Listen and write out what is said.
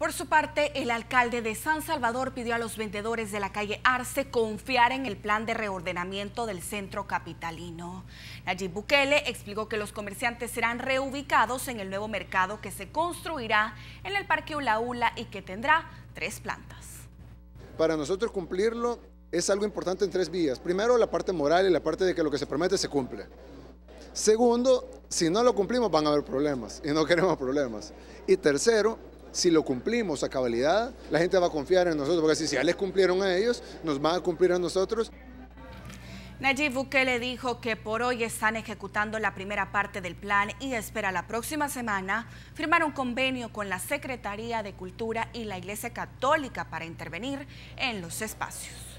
Por su parte, el alcalde de San Salvador pidió a los vendedores de la calle Arce confiar en el plan de reordenamiento del centro capitalino. Nayib Bukele explicó que los comerciantes serán reubicados en el nuevo mercado que se construirá en el Parque Ulaula y que tendrá tres plantas. Para nosotros cumplirlo es algo importante en tres vías. Primero, la parte moral y la parte de que lo que se promete se cumple. Segundo, si no lo cumplimos van a haber problemas y no queremos problemas. Y tercero, si lo cumplimos a cabalidad, la gente va a confiar en nosotros, porque si ya les cumplieron a ellos, nos van a cumplir a nosotros. Nayib le dijo que por hoy están ejecutando la primera parte del plan y espera la próxima semana firmar un convenio con la Secretaría de Cultura y la Iglesia Católica para intervenir en los espacios.